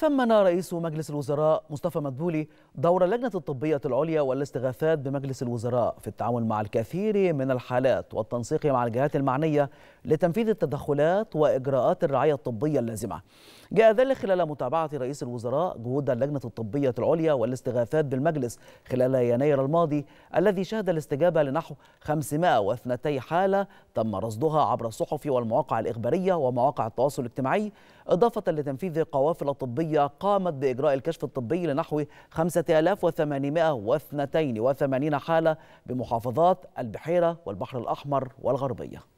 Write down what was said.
ثمن رئيس مجلس الوزراء مصطفى مدبولي دور اللجنة الطبية العليا والاستغاثات بمجلس الوزراء في التعامل مع الكثير من الحالات والتنسيق مع الجهات المعنية لتنفيذ التدخلات وإجراءات الرعاية الطبية اللازمة جاء ذلك خلال متابعة رئيس الوزراء جهود اللجنة الطبية العليا والاستغاثات بالمجلس خلال يناير الماضي الذي شهد الاستجابة لنحو 502 حالة تم رصدها عبر الصحف والمواقع الإخبارية ومواقع التواصل الاجتماعي إضافة لتنفيذ قوافل طبية الصحية قامت بإجراء الكشف الطبي لنحو 5882 حالة بمحافظات البحيرة والبحر الأحمر والغربية